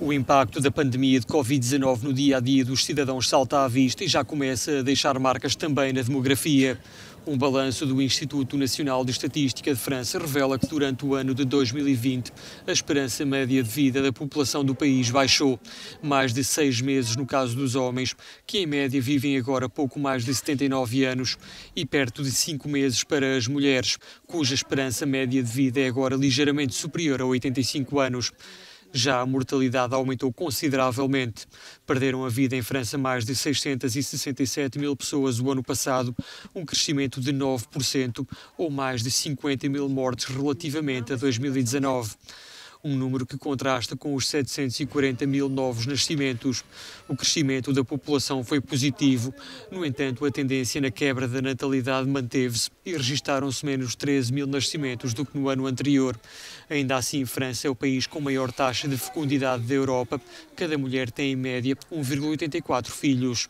O impacto da pandemia de Covid-19 no dia a dia dos cidadãos salta à vista e já começa a deixar marcas também na demografia. Um balanço do Instituto Nacional de Estatística de França revela que durante o ano de 2020 a esperança média de vida da população do país baixou. Mais de seis meses no caso dos homens, que em média vivem agora pouco mais de 79 anos, e perto de cinco meses para as mulheres, cuja esperança média de vida é agora ligeiramente superior a 85 anos. Já a mortalidade aumentou consideravelmente. Perderam a vida em França mais de 667 mil pessoas o ano passado, um crescimento de 9% ou mais de 50 mil mortes relativamente a 2019 um número que contrasta com os 740 mil novos nascimentos. O crescimento da população foi positivo, no entanto, a tendência na quebra da natalidade manteve-se e registaram-se menos 13 mil nascimentos do que no ano anterior. Ainda assim, França é o país com maior taxa de fecundidade da Europa. Cada mulher tem, em média, 1,84 filhos.